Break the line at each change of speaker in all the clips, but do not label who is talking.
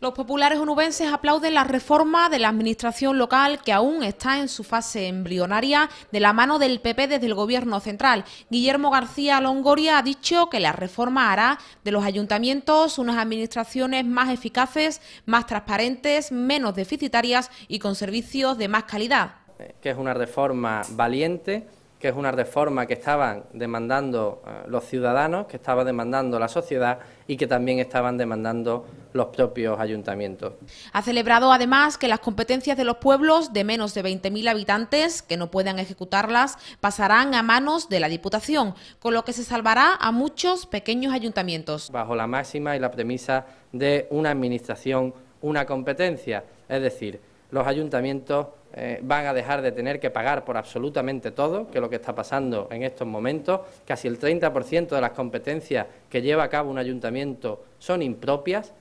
Los populares onubenses aplauden la reforma de la administración local que aún está en su fase embrionaria de la mano del PP desde el gobierno central. Guillermo García Longoria ha dicho que la reforma hará de los ayuntamientos unas administraciones más eficaces, más transparentes, menos deficitarias y con servicios de más calidad.
Que es una reforma valiente, que es una reforma que estaban demandando eh, los ciudadanos, que estaba demandando la sociedad y que también estaban demandando los propios ayuntamientos.
Ha celebrado además que las competencias de los pueblos de menos de 20.000 habitantes que no puedan ejecutarlas pasarán a manos de la Diputación, con lo que se salvará a muchos pequeños ayuntamientos.
Bajo la máxima y la premisa de una administración, una competencia, es decir, los ayuntamientos eh, van a dejar de tener que pagar por absolutamente todo, que es lo que está pasando en estos momentos. Casi el 30% de las competencias que lleva a cabo un ayuntamiento son impropias,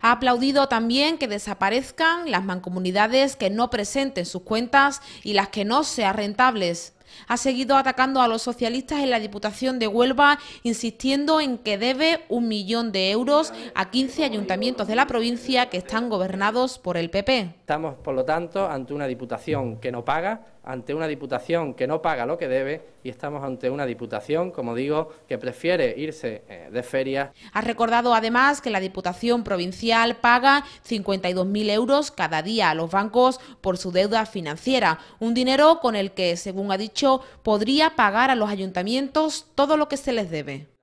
ha aplaudido también que desaparezcan las mancomunidades que no presenten sus cuentas y las que no sean rentables. Ha seguido atacando a los socialistas en la Diputación de Huelva, insistiendo en que debe un millón de euros a 15 ayuntamientos de la provincia que están gobernados por el PP.
Estamos, por lo tanto, ante una Diputación que no paga, ante una Diputación que no paga lo que debe y estamos ante una Diputación, como digo, que prefiere irse eh, de feria.
Ha recordado además que la Diputación Provincial paga 52.000 euros cada día a los bancos por su deuda financiera, un dinero con el que, según ha dicho hecho podría pagar a los ayuntamientos todo lo que se les debe.